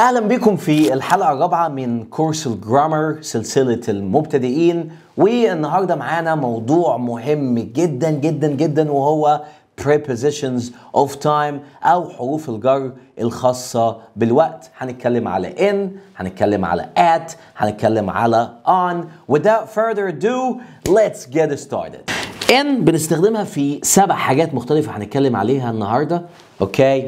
اهلا بكم في الحلقه الرابعه من كورس الجرامر سلسله المبتدئين والنهارده معانا موضوع مهم جدا جدا جدا وهو prepositions of time او حروف الجر الخاصه بالوقت هنتكلم على in هنتكلم على at هنتكلم على on without further ado let's get started in بنستخدمها في سبع حاجات مختلفه هنتكلم عليها النهارده اوكي okay.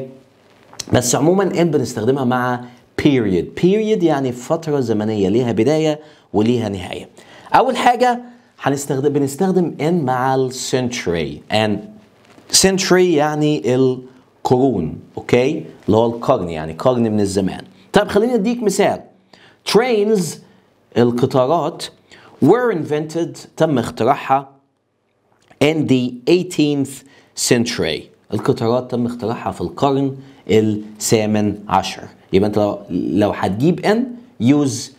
بس عموما ان بنستخدمها مع period period يعني فترة زمنية ليها بداية وليها نهاية أول حاجة هنستخدم بنستخدم in مع ال century and century يعني القرون أوكي اللي هو القرن يعني قرن من الزمان طب خليني أديك مثال trains القطارات were invented تم اختراعها in the 18th century القطارات تم اختراعها في القرن الثامن عشر يبقى انت لو هتجيب ان يوز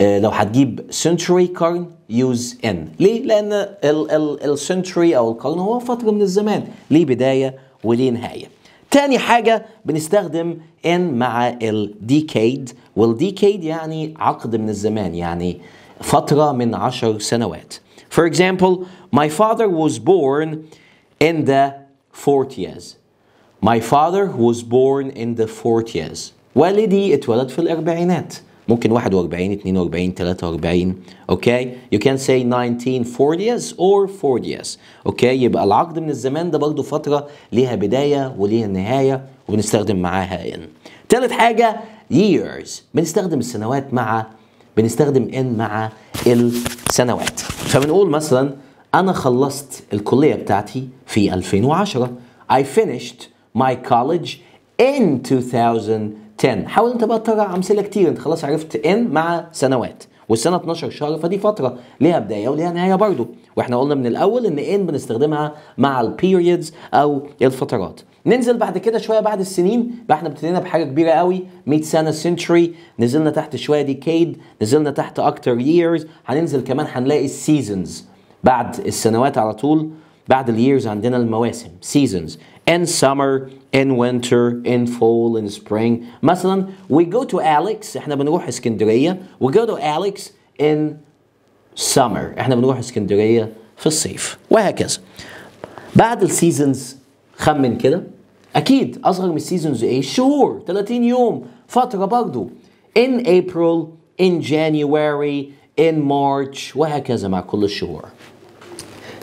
لو هتجيب سنتري آه، قرن يوز ان ليه؟ لان السنتري او القرن هو فتره من الزمان ليه بدايه وليه نهايه. تاني حاجه بنستخدم ان مع الديكيد والديكيد يعني عقد من الزمان يعني فتره من عشر سنوات. For example, my father was born in the 40s. My father was born in the 40s. والدي اتولد في الاربعينات ممكن 41 42 43 اوكي يو كان سي 1940 years or 40 years اوكي يبقى العقد من الزمان ده برضه فتره ليها بدايه وليها نهايه وبنستخدم معاها ان ثالث حاجه years بنستخدم السنوات مع بنستخدم ان مع السنوات فبنقول مثلا انا خلصت الكليه بتاعتي في 2010 I finished my college in 2010 10 حاول انت بقى تطلع امثله كتير انت خلاص عرفت ان مع سنوات والسنه 12 شهر فدي فتره ليها بدايه وليها نهايه برضه واحنا قلنا من الاول ان ان بنستخدمها مع البيريودز او الفترات ننزل بعد كده شويه بعد السنين بقى احنا ابتدينا بحاجه كبيره قوي 100 سنه سنتري نزلنا تحت شويه ديكيد نزلنا تحت اكتر ييرز هننزل كمان هنلاقي السيزونز بعد السنوات على طول بعد اليرز عندنا المواسم seasons in summer in winter in fall in spring مثلا we go to Alex احنا بنروح اسكندرية we go to Alex in summer احنا بنروح اسكندرية في الصيف وهكذا بعد السيزونز خمن كده اكيد اصغر من السيزونز ايه شهور 30 يوم فترة برضو in April in January in March وهكذا مع كل الشهور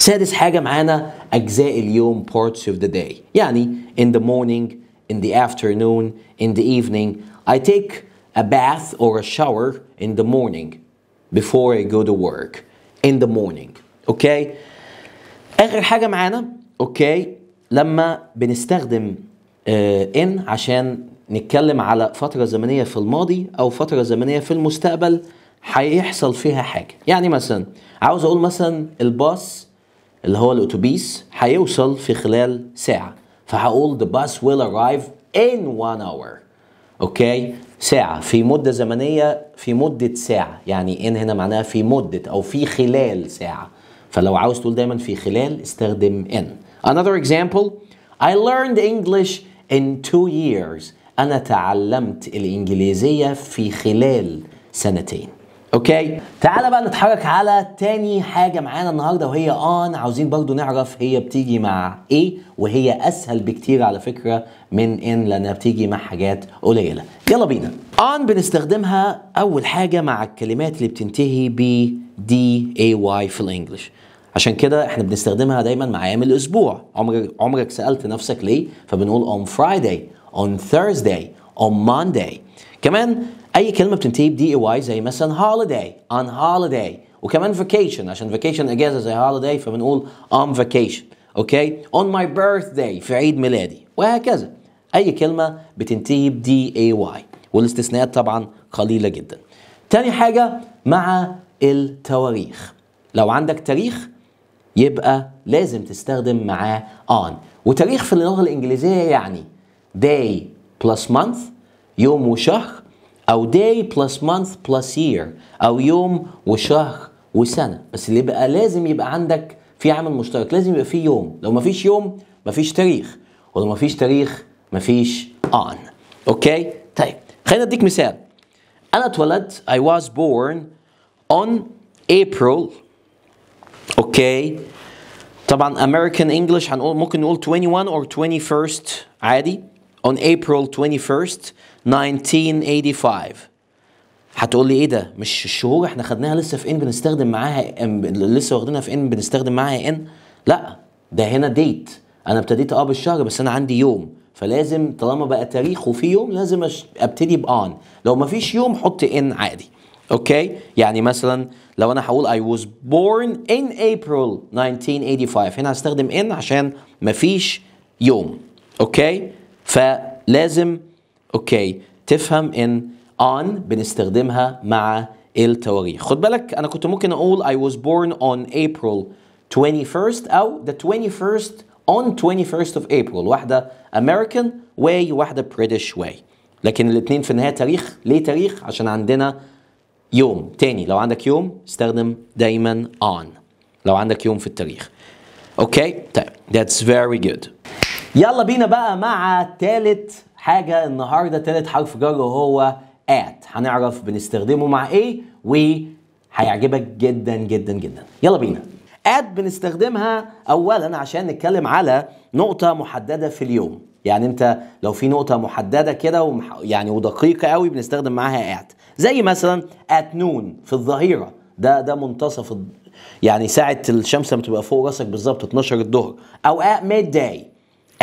سادس حاجة معانا أجزاء اليوم parts of the day يعني in the morning in the afternoon in the evening I take a bath or a shower in the morning before I go to work in the morning اوكي okay. اخر حاجه معانا اوكي okay. لما بنستخدم uh, in عشان نتكلم على فتره زمنيه في الماضي او فتره زمنيه في المستقبل هيحصل فيها حاجه يعني مثلا عاوز اقول مثلا الباص اللي هو الاتوبيس هيوصل في خلال ساعه فهقول the bus will arrive in one hour اوكي ساعة في مدة زمنية في مدة ساعة يعني ان هنا معناها في مدة او في خلال ساعة فلو عاوز تقول دايما في خلال استخدم ان another example I learned English in two years أنا تعلمت الإنجليزية في خلال سنتين اوكي تعالى بقى نتحرك على تاني حاجه معانا النهارده وهي اون عاوزين برضو نعرف هي بتيجي مع ايه وهي اسهل بكتير على فكره من ان لانها بتيجي مع حاجات قليله يلا بينا اون بنستخدمها اول حاجه مع الكلمات اللي بتنتهي ب دي اي واي في الانجليش عشان كده احنا بنستخدمها دايما مع ايام الاسبوع عمرك عمرك سالت نفسك ليه فبنقول on Friday on Thursday on Monday كمان اي كلمه بتنتهي بدي اي واي زي مثلا هوليداي اون هوليداي وكمان فيكيشن عشان فيكيشن اجازه زي هوليداي فبنقول اون فيكيشن اوكي اون ماي بيرث داي في عيد ميلادي وهكذا اي كلمه بتنتهي بدي اي واي والاستثناءات طبعا قليله جدا تاني حاجه مع التواريخ لو عندك تاريخ يبقى لازم تستخدم معاه on وتاريخ في اللغه الانجليزيه يعني day plus month يوم وشهر أو day plus month plus year أو يوم وشهر وسنة بس اللي بقى لازم يبقى عندك في عامل مشترك لازم يبقى في يوم لو مفيش يوم مفيش تاريخ ولو مفيش تاريخ مفيش on أوكي طيب خلينا أديك مثال أنا اتولدت I was born on April أوكي طبعا American English هنقول ممكن نقول 21 or 21st عادي on April 21st 1985 هتقول لي ايه ده مش الشهور احنا خدناها لسه في ان بنستخدم معاها ان لسه واخدينها في ان بنستخدم معاها ان لا ده هنا ديت انا ابتديت اه بالشهر بس انا عندي يوم فلازم طالما بقى تاريخ وفي يوم لازم ابتدي بان لو ما فيش يوم حط ان عادي اوكي يعني مثلا لو انا هقول I was born in April 1985 هنا هستخدم ان عشان ما فيش يوم اوكي فلازم اوكي تفهم ان on بنستخدمها مع التواريخ خد بالك انا كنت ممكن اقول I was born on April 21st او the 21st on 21st of April واحدة American way واحدة British way لكن الاثنين في النهاية تاريخ ليه تاريخ عشان عندنا يوم تاني لو عندك يوم استخدم دايما on لو عندك يوم في التاريخ اوكي طيب that's very good يلا بينا بقى مع ثالث حاجة النهاردة تالت حرف جر وهو at هنعرف بنستخدمه مع ايه وهيعجبك جدا جدا جدا يلا بينا at بنستخدمها اولا عشان نتكلم على نقطة محددة في اليوم يعني انت لو في نقطة محددة كده ومح... يعني ودقيقة قوي بنستخدم معاها at زي مثلا at noon في الظهيرة ده ده منتصف ال... يعني ساعة الشمس لما تبقى فوق راسك بالظبط 12 الظهر او at midday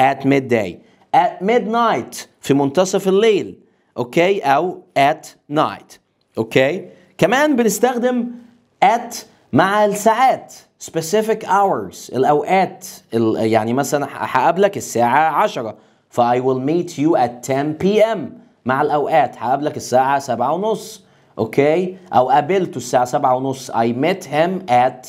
at midday at midnight في منتصف الليل اوكي او at night اوكي كمان بنستخدم at مع الساعات specific hours الأوقات يعني مثلا هقابلك الساعة 10 ف I will meet you at 10 p.m. مع الأوقات هقابلك الساعة 7 ونص أوكي أو قابلته الساعة 7 ونص I met him at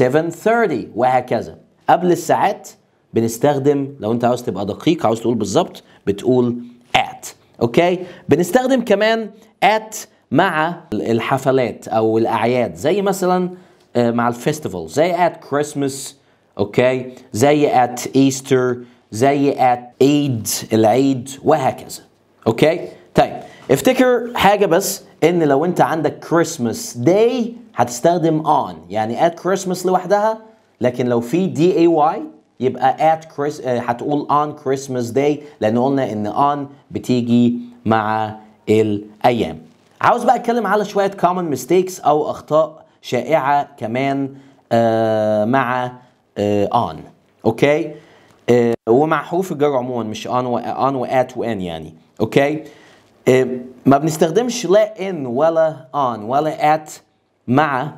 7.30 وهكذا قبل الساعات بنستخدم لو انت عاوز تبقى دقيق عاوز تقول بالظبط بتقول at اوكي بنستخدم كمان at مع الحفلات او الاعياد زي مثلا آه، مع الفيستيفال زي at Christmas اوكي زي at Easter زي at عيد العيد وهكذا اوكي طيب افتكر حاجه بس ان لو انت عندك Christmas day هتستخدم on يعني at Christmas لوحدها لكن لو في دي اي واي يبقى at Chris آه، هتقول on Christmas day لان قلنا ان on بتيجي مع الايام عاوز بقى اتكلم على شويه common mistakes او اخطاء شائعه كمان آه مع آه on اوكي آه ومع حروف الجر عموما مش on و on و at و ان يعني اوكي آه ما بنستخدمش لا ان ولا on ولا at مع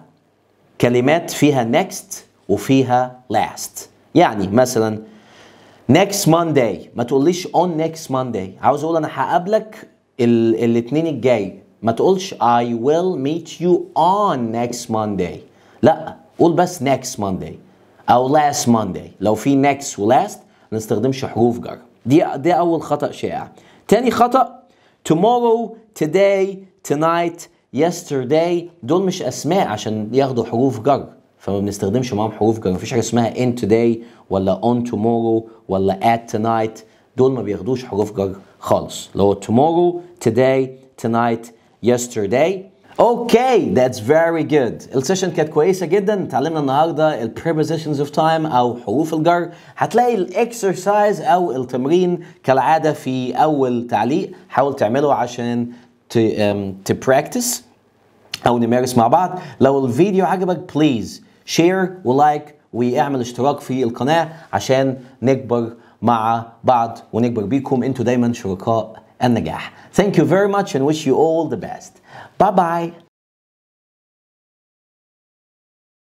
كلمات فيها next وفيها last يعني مثلا next Monday ما تقوليش on next Monday عاوز اقول انا هقابلك الاثنين الجاي ما تقولش I will meet you on next Monday لا قول بس next Monday او last Monday لو في next و last ما نستخدمش حروف جر دي ده اول خطا شائع تاني خطا tomorrow today tonight yesterday دول مش اسماء عشان ياخدوا حروف جر فما بنستخدمش معاهم حروف جر مفيش حاجه اسمها in today ولا on tomorrow ولا at tonight دول ما بياخدوش حروف جر خالص لو tomorrow today tonight yesterday اوكي ذاتس فيري جود السيشن كانت كويسه جدا اتعلمنا النهارده البريبوزيشنز اوف تايم او حروف الجر هتلاقي الاكسرسايز او التمرين كالعاده في اول تعليق حاول تعمله عشان تبراكتس او نمارس مع بعض لو الفيديو عجبك بليز شير ولايك واعمل اشتراك في القناه عشان نكبر مع بعض ونكبر بيكم انتوا دايما شركاء النجاح. Thank you very much and wish you all the best. Bye bye.